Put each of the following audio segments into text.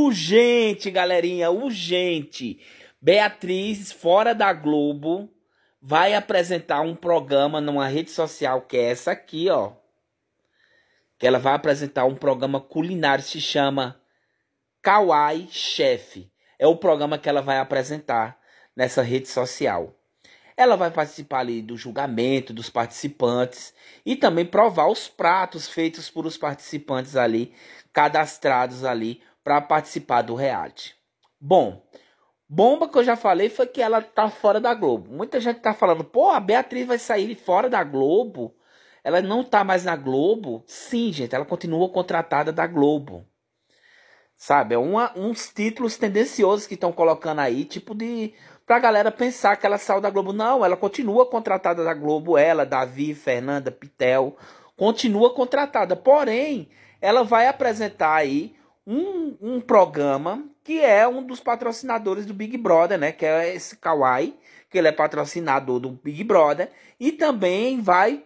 Urgente, galerinha, urgente. Beatriz, fora da Globo, vai apresentar um programa numa rede social que é essa aqui, ó. Que ela vai apresentar um programa culinário, se chama Kawaii Chef. É o programa que ela vai apresentar nessa rede social. Ela vai participar ali do julgamento dos participantes e também provar os pratos feitos por os participantes ali, cadastrados ali para participar do reality. Bom, bomba que eu já falei foi que ela tá fora da Globo. Muita gente tá falando, pô, a Beatriz vai sair fora da Globo. Ela não tá mais na Globo. Sim, gente, ela continua contratada da Globo. Sabe, é uma, uns títulos tendenciosos que estão colocando aí, tipo de. pra galera pensar que ela saiu da Globo. Não, ela continua contratada da Globo, ela, Davi, Fernanda, Pitel, continua contratada. Porém, ela vai apresentar aí um, um programa que é um dos patrocinadores do Big Brother, né? Que é esse Kawaii, que ele é patrocinador do Big Brother. E também vai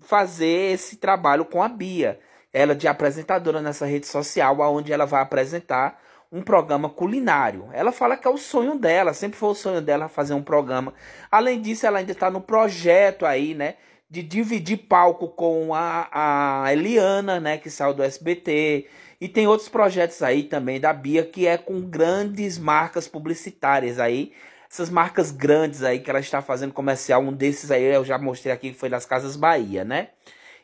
fazer esse trabalho com a Bia. Ela é de apresentadora nessa rede social, onde ela vai apresentar um programa culinário. Ela fala que é o sonho dela, sempre foi o sonho dela fazer um programa. Além disso, ela ainda está no projeto aí, né? de dividir palco com a, a Eliana, né, que saiu do SBT, e tem outros projetos aí também da Bia que é com grandes marcas publicitárias aí, essas marcas grandes aí que ela está fazendo comercial, um desses aí eu já mostrei aqui que foi das Casas Bahia, né?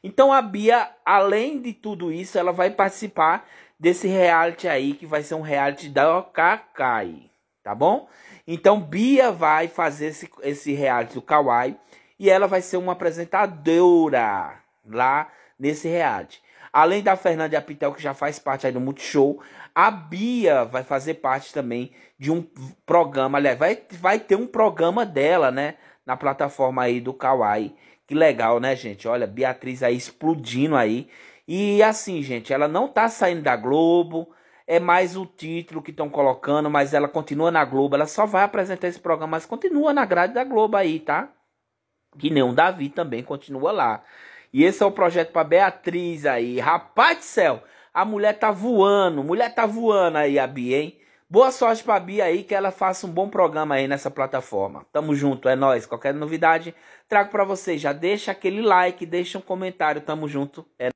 Então a Bia, além de tudo isso, ela vai participar desse reality aí que vai ser um reality da Kakai, tá bom? Então Bia vai fazer esse, esse reality do Kawaii e ela vai ser uma apresentadora lá nesse reality. Além da Fernanda Apitel, que já faz parte aí do Multishow, a Bia vai fazer parte também de um programa, aliás, vai, vai ter um programa dela, né, na plataforma aí do Kawaii. Que legal, né, gente? Olha, Beatriz aí explodindo aí. E assim, gente, ela não tá saindo da Globo, é mais o título que estão colocando, mas ela continua na Globo, ela só vai apresentar esse programa, mas continua na grade da Globo aí, tá? que nem o Davi também continua lá. E esse é o projeto para Beatriz aí. Rapaz do céu, a mulher tá voando, mulher tá voando aí, a Bia, hein? Boa sorte pra Bia aí, que ela faça um bom programa aí nessa plataforma. Tamo junto, é nós. Qualquer novidade, trago para vocês. Já deixa aquele like, deixa um comentário. Tamo junto, é